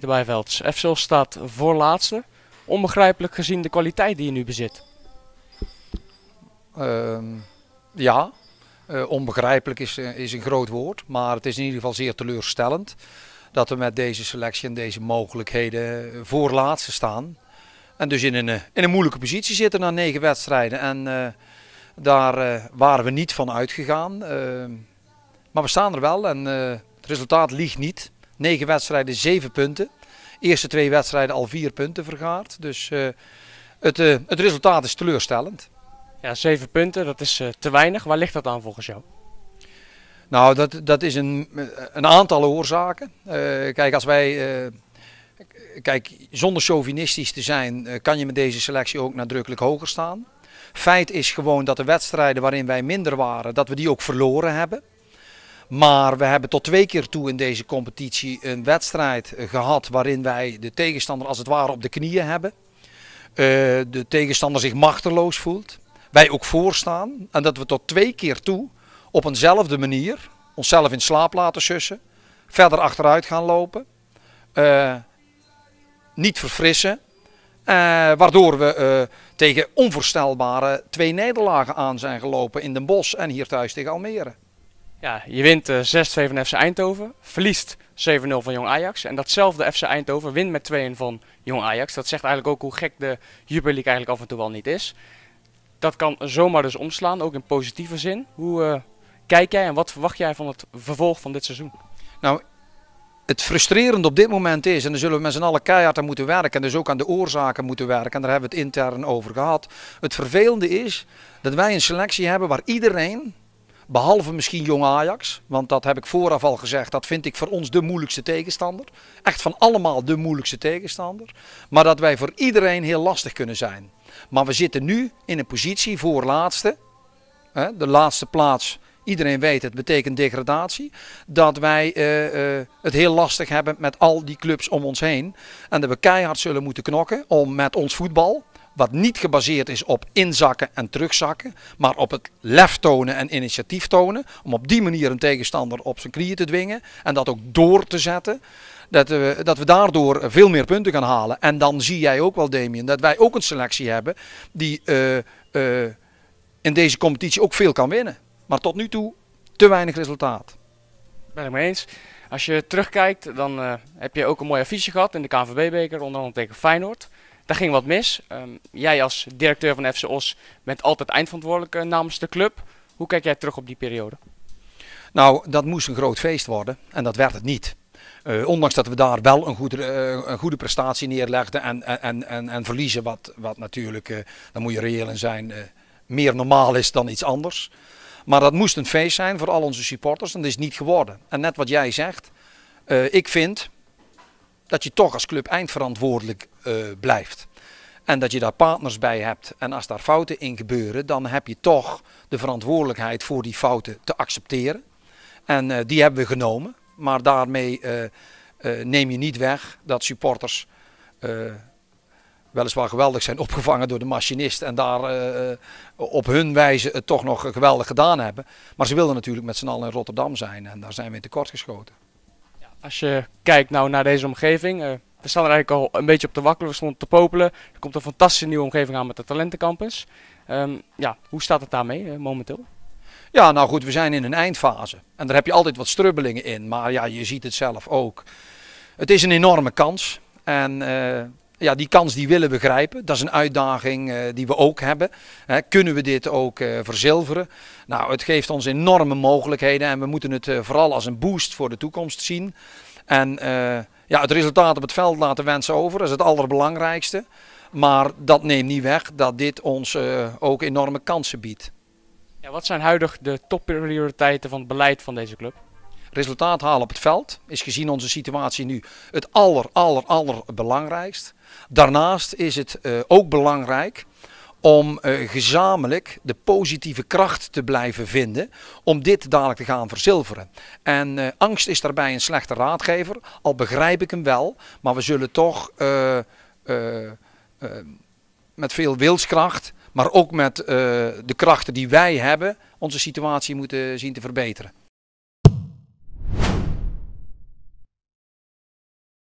Peter Bijvelds. FSO staat voorlaatste. Onbegrijpelijk gezien de kwaliteit die je nu bezit. Ehm, ja, eh, onbegrijpelijk is, eh, is een groot woord. Maar het is in ieder geval zeer teleurstellend dat we met deze selectie en deze mogelijkheden voorlaatste staan. En dus in een, eh, in een moeilijke positie zitten na negen wedstrijden. En daar waren we niet van uitgegaan. Ehm, maar we staan er wel en het resultaat liegt niet. Negen wedstrijden, zeven punten. De eerste twee wedstrijden al vier punten vergaard. Dus eh, het, eh, het resultaat is teleurstellend. Ja, zeven punten, dat is eh, te weinig. Waar ligt dat aan volgens jou? Nou, dat, dat is een, een aantal oorzaken. kijk, als wij kijk, zonder chauvinistisch te zijn, kan je met deze selectie ook nadrukkelijk hoger staan. Feit is gewoon dat de wedstrijden waarin wij minder waren, dat we die ook verloren hebben. Maar we hebben tot twee keer toe in deze competitie een wedstrijd gehad waarin wij de tegenstander als het ware op de knieën hebben. Eh, de tegenstander zich machteloos voelt. Wij ook voorstaan. En dat we tot twee keer toe op eenzelfde manier onszelf in slaap laten sussen. Verder achteruit gaan lopen. Eh, niet verfrissen. Eh, waardoor we tegen onvoorstelbare twee nederlagen aan zijn gelopen in Den Bosch en hier thuis tegen Almere. Ja, je wint 6-2 van FC Eindhoven, verliest 7-0 van Jong Ajax. En datzelfde FC Eindhoven wint met 2-1 van Jong Ajax. Dat zegt eigenlijk ook hoe gek de Jubilee League eigenlijk af en toe wel niet is. Dat kan zomaar dus omslaan, ook in positieve zin. Hoe eh, kijk jij en wat verwacht jij van het vervolg van dit seizoen? Nou, het frustrerende op dit moment is, en daar zullen we met z'n allen keihard aan moeten werken, en dus ook aan de oorzaken moeten werken, en daar hebben we het intern over gehad. Het vervelende is dat wij een selectie hebben waar iedereen Behalve misschien jong Ajax. Want dat heb ik vooraf al gezegd. Dat vind ik voor ons de moeilijkste tegenstander. Echt van allemaal de moeilijkste tegenstander. Maar dat wij voor iedereen heel lastig kunnen zijn. Maar we zitten nu in een positie voor laatste. Hè, de laatste plaats. Iedereen weet het betekent degradatie. Dat wij eh, eh, het heel lastig hebben met al die clubs om ons heen. En dat we keihard zullen moeten knokken om met ons voetbal wat niet gebaseerd is op inzakken en terugzakken, maar op het lef tonen en initiatief tonen, om op die manier een tegenstander op zijn knieën te dwingen en dat ook door te zetten. Dat we, dat we daardoor veel meer punten gaan halen. En dan zie jij ook wel, Damien, dat wij ook een selectie hebben die eh, eh, in deze competitie ook veel kan winnen. Maar tot nu toe te weinig resultaat. Ben ik mee eens. Als je terugkijkt, dan eh, heb je ook een mooi affiche gehad in de KNVB-beker, onder andere tegen Feyenoord. Daar ging wat mis. Ehm, jij als directeur van FC Os bent altijd eindverantwoordelijk eh, namens de club. Hoe kijk jij terug op die periode? Nou, dat moest een groot feest worden en dat werd het niet. Eh, ondanks dat we daar wel een goede, eh, een goede prestatie neerlegden en, en, en, en verliezen, wat, wat natuurlijk, uh, daar moet je reëel in zijn, meer normaal is dan iets anders. Maar dat moest een feest zijn voor al onze supporters en dat is niet geworden. En net wat jij zegt, ik vind dat je toch als club eindverantwoordelijk eh, blijft. En dat je daar partners bij hebt. En als daar fouten in gebeuren, dan heb je toch de verantwoordelijkheid voor die fouten te accepteren. En eh, die hebben we genomen. Maar daarmee eh, neem je niet weg dat supporters weliswaar geweldig zijn opgevangen door de machinist en daar op hun wijze het toch nog geweldig gedaan hebben. Maar ze wilden natuurlijk met z'n allen in Rotterdam zijn en daar zijn we in tekort geschoten. als je kijkt nou naar deze omgeving, we staan er eigenlijk al een beetje op te wakkelen, we stonden te popelen. Er komt een fantastische nieuwe omgeving aan met de talentencampus. Um, ja, hoe staat het daarmee eh, momenteel? Ja, nou goed, we zijn in een eindfase. En daar heb je altijd wat strubbelingen in, maar ja, je ziet het zelf ook. Het is een enorme kans. En eh, ja, die kans die willen we grijpen. Dat is een uitdaging eh, die we ook hebben. kunnen we dit ook verzilveren? Nou, het geeft ons enorme mogelijkheden en we moeten het vooral als een boost voor de toekomst zien. En ja, het resultaat op het veld laten wensen over, is het allerbelangrijkste. Maar dat neemt niet weg dat dit ons eh, ook enorme kansen biedt. Ja, wat zijn huidig de topprioriteiten van het beleid van deze club? Resultaat halen op het veld is gezien onze situatie nu het aller, aller, allerbelangrijkst. Daarnaast is het eh, ook belangrijk om eh, gezamenlijk de positieve kracht te blijven vinden om dit dadelijk te gaan verzilveren. En eh, angst is daarbij een slechte raadgever, al begrijp ik hem wel, maar we zullen toch eh, met veel wilskracht, maar ook met de krachten die wij hebben, onze situatie moeten zien te verbeteren.